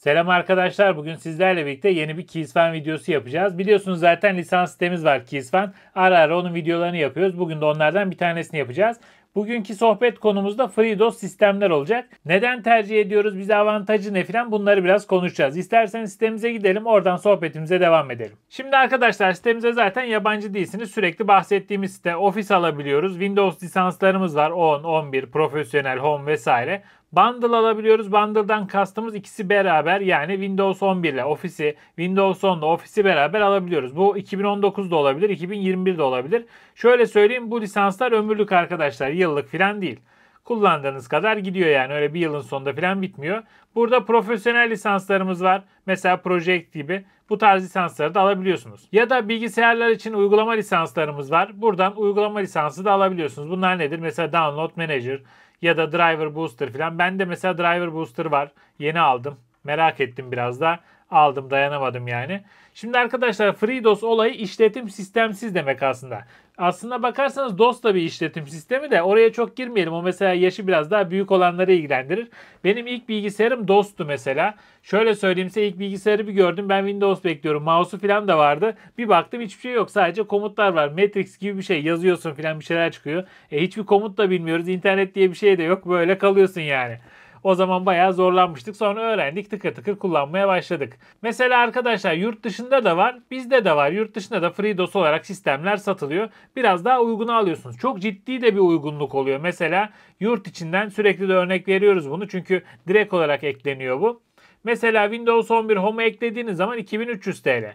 Selam arkadaşlar. Bugün sizlerle birlikte yeni bir KeysFan videosu yapacağız. Biliyorsunuz zaten lisans sitemiz var KeysFan. Ara ara onun videolarını yapıyoruz. Bugün de onlardan bir tanesini yapacağız. Bugünkü sohbet konumuzda FreeDOS sistemler olacak. Neden tercih ediyoruz, bize avantajı ne filan bunları biraz konuşacağız. İsterseniz sitemize gidelim oradan sohbetimize devam edelim. Şimdi arkadaşlar sitemize zaten yabancı değilsiniz. Sürekli bahsettiğimiz site Office alabiliyoruz. Windows lisanslarımız var 10, 11, profesyonel, home vesaire. Bundle alabiliyoruz. Bundle'dan kastımız ikisi beraber yani Windows 11 ile ofisi, Windows 10 ile ofisi beraber alabiliyoruz. Bu 2019'da olabilir, 2021'de olabilir. Şöyle söyleyeyim bu lisanslar ömürlük arkadaşlar, yıllık filan değil kullandığınız kadar gidiyor yani öyle bir yılın sonunda falan bitmiyor. Burada profesyonel lisanslarımız var. Mesela Project gibi bu tarz lisansları da alabiliyorsunuz. Ya da bilgisayarlar için uygulama lisanslarımız var. Buradan uygulama lisansı da alabiliyorsunuz. Bunlar nedir? Mesela Download Manager, ya da driver booster falan. Ben de mesela driver booster var. Yeni aldım. Merak ettim biraz da. Aldım dayanamadım yani. Şimdi arkadaşlar FreeDOS olayı işletim sistemsiz demek aslında. Aslında bakarsanız DOS da bir işletim sistemi de oraya çok girmeyelim. O mesela yaşı biraz daha büyük olanları ilgilendirir. Benim ilk bilgisayarım DOS'tu mesela. Şöyle söyleyeyimse ilk bilgisayarı bir gördüm ben Windows bekliyorum. Mouse'u falan da vardı. Bir baktım hiçbir şey yok. Sadece komutlar var. Matrix gibi bir şey yazıyorsun falan bir şeyler çıkıyor. E, hiçbir komut da bilmiyoruz. İnternet diye bir şey de yok. Böyle kalıyorsun yani. O zaman bayağı zorlanmıştık. Sonra öğrendik tıkır tıkır kullanmaya başladık. Mesela arkadaşlar yurt dışında da var. Bizde de var. Yurt dışında da FreeDOS olarak sistemler satılıyor. Biraz daha uygun alıyorsunuz. Çok ciddi de bir uygunluk oluyor. Mesela yurt içinden sürekli de örnek veriyoruz bunu. Çünkü direkt olarak ekleniyor bu. Mesela Windows 11 Home eklediğiniz zaman 2300 TL.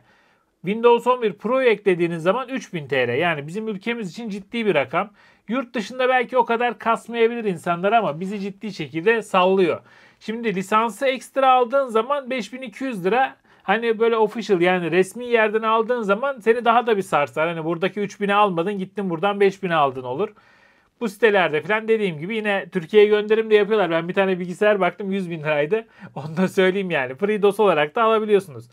Windows 11 Pro'yu eklediğiniz zaman 3000 TL. Yani bizim ülkemiz için ciddi bir rakam. Yurt dışında belki o kadar kasmayabilir insanlar ama bizi ciddi şekilde sallıyor. Şimdi lisansı ekstra aldığın zaman 5200 lira hani böyle official yani resmi yerden aldığın zaman seni daha da bir sarsar. Hani buradaki 3000'e almadın gittin buradan 5000'e aldın olur. Bu sitelerde falan dediğim gibi yine Türkiye'ye gönderim de yapıyorlar. Ben bir tane bilgisayar baktım 100 bin liraydı. Onu da söyleyeyim yani. FreeDOS olarak da alabiliyorsunuz.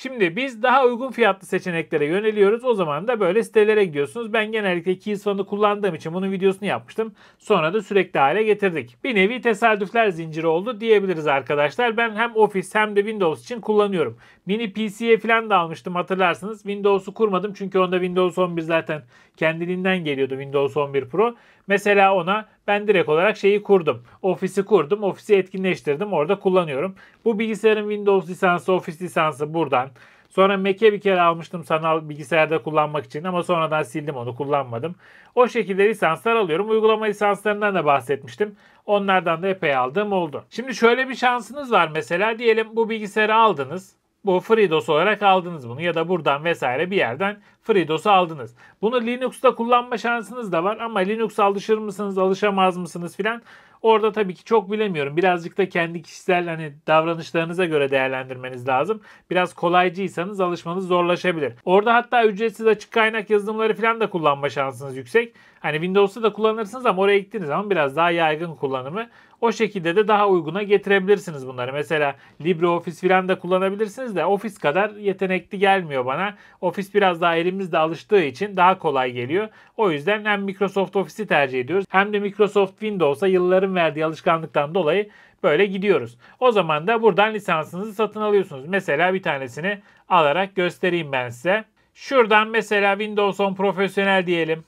Şimdi biz daha uygun fiyatlı seçeneklere yöneliyoruz. O zaman da böyle sitelere gidiyorsunuz. Ben genellikle Keys Fan'ı kullandığım için bunun videosunu yapmıştım. Sonra da sürekli hale getirdik. Bir nevi tesadüfler zinciri oldu diyebiliriz arkadaşlar. Ben hem Office hem de Windows için kullanıyorum. Mini PC'ye falan da almıştım hatırlarsınız. Windows'u kurmadım çünkü onda Windows 11 zaten kendiliğinden geliyordu Windows 11 Pro. Mesela ona ben direkt olarak şeyi kurdum. Ofisi kurdum. Ofisi etkinleştirdim. Orada kullanıyorum. Bu bilgisayarın Windows lisansı, Office lisansı buradan. Sonra Mac'e bir kere almıştım sanal bilgisayarda kullanmak için ama sonradan sildim onu kullanmadım. O şekilde lisanslar alıyorum. Uygulama lisanslarından da bahsetmiştim. Onlardan da epey aldığım oldu. Şimdi şöyle bir şansınız var mesela diyelim bu bilgisayarı aldınız bu FreeDOS olarak aldınız bunu ya da buradan vesaire bir yerden FreeDOS'u aldınız. Bunu Linux'ta kullanma şansınız da var ama Linux'a alışır mısınız, alışamaz mısınız filan Orada tabii ki çok bilemiyorum. Birazcık da kendi kişisel hani davranışlarınıza göre değerlendirmeniz lazım. Biraz kolaycıysanız alışmanız zorlaşabilir. Orada hatta ücretsiz açık kaynak yazılımları falan da kullanma şansınız yüksek. Hani Windows'ta da kullanırsınız ama oraya gittiğiniz zaman biraz daha yaygın kullanımı. O şekilde de daha uyguna getirebilirsiniz bunları. Mesela LibreOffice falan da kullanabilirsiniz de Office kadar yetenekli gelmiyor bana. Office biraz daha elimizde alıştığı için daha kolay geliyor. O yüzden hem Microsoft Office'i tercih ediyoruz hem de Microsoft Windows'a yılların insanların verdiği alışkanlıktan dolayı böyle gidiyoruz. O zaman da buradan lisansınızı satın alıyorsunuz. Mesela bir tanesini alarak göstereyim ben size. Şuradan mesela Windows 10 Profesyonel diyelim.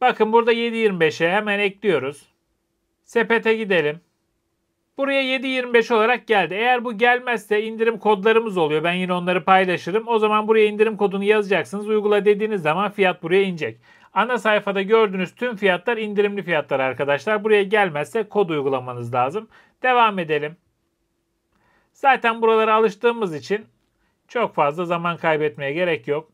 Bakın burada 7.25'e hemen ekliyoruz. Sepete gidelim. Buraya 7.25 olarak geldi. Eğer bu gelmezse indirim kodlarımız oluyor. Ben yine onları paylaşırım. O zaman buraya indirim kodunu yazacaksınız. Uygula dediğiniz zaman fiyat buraya inecek. Ana sayfada gördüğünüz tüm fiyatlar indirimli fiyatlar arkadaşlar. Buraya gelmezse kod uygulamanız lazım. Devam edelim. Zaten buralara alıştığımız için çok fazla zaman kaybetmeye gerek yok.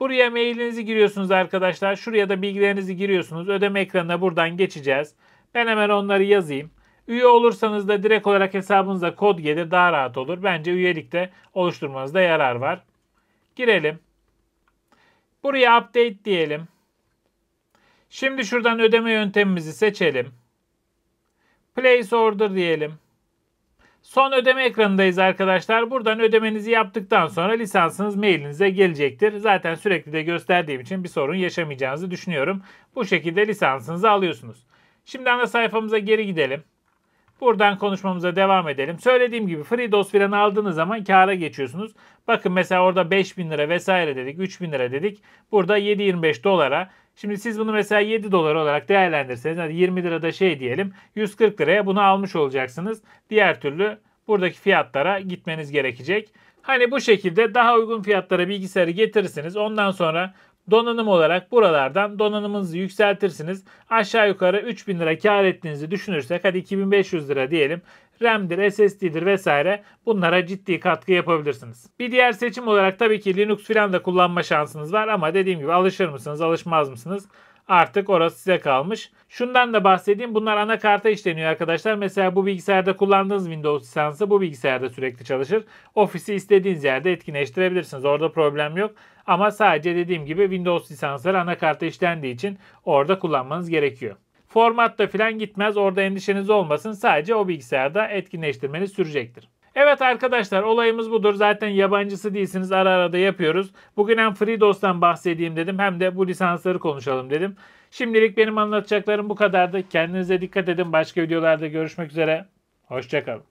Buraya mailinizi giriyorsunuz arkadaşlar. Şuraya da bilgilerinizi giriyorsunuz. Ödeme ekranına buradan geçeceğiz. Ben hemen onları yazayım. Üye olursanız da direkt olarak hesabınıza kod gelir daha rahat olur. Bence üyelikte oluşturmanızda yarar var. Girelim. Buraya update diyelim. Şimdi şuradan ödeme yöntemimizi seçelim. Place order diyelim. Son ödeme ekranındayız arkadaşlar. Buradan ödemenizi yaptıktan sonra lisansınız mailinize gelecektir. Zaten sürekli de gösterdiğim için bir sorun yaşamayacağınızı düşünüyorum. Bu şekilde lisansınızı alıyorsunuz. Şimdi ana sayfamıza geri gidelim. Buradan konuşmamıza devam edelim. Söylediğim gibi FreeDOS filan aldığınız zaman kâra geçiyorsunuz. Bakın mesela orada 5000 lira vesaire dedik, 3000 lira dedik. Burada 7.25 dolara Şimdi siz bunu mesela 7 dolar olarak değerlendirseniz hadi 20 lirada şey diyelim 140 liraya bunu almış olacaksınız. Diğer türlü buradaki fiyatlara gitmeniz gerekecek. Hani bu şekilde daha uygun fiyatlara bilgisayarı getirirsiniz. Ondan sonra donanım olarak buralardan donanımınızı yükseltirsiniz. Aşağı yukarı 3000 lira kar ettiğinizi düşünürsek hadi 2500 lira diyelim. RAM'dir, SSD'dir vesaire bunlara ciddi katkı yapabilirsiniz. Bir diğer seçim olarak tabii ki Linux filan da kullanma şansınız var ama dediğim gibi alışır mısınız, alışmaz mısınız? Artık orası size kalmış. Şundan da bahsedeyim. Bunlar anakarta işleniyor arkadaşlar. Mesela bu bilgisayarda kullandığınız Windows lisansı bu bilgisayarda sürekli çalışır. Ofisi istediğiniz yerde etkinleştirebilirsiniz. Orada problem yok. Ama sadece dediğim gibi Windows lisansları anakarta işlendiği için orada kullanmanız gerekiyor. Formatta filan gitmez orada endişeniz olmasın sadece o bilgisayarda etkinleştirmeni sürecektir. Evet arkadaşlar olayımız budur. Zaten yabancısı değilsiniz ara ara da yapıyoruz. Bugün hem FreeDOS'tan bahsedeyim dedim hem de bu lisansları konuşalım dedim. Şimdilik benim anlatacaklarım bu kadardı. Kendinize dikkat edin. Başka videolarda görüşmek üzere. Hoşçakalın.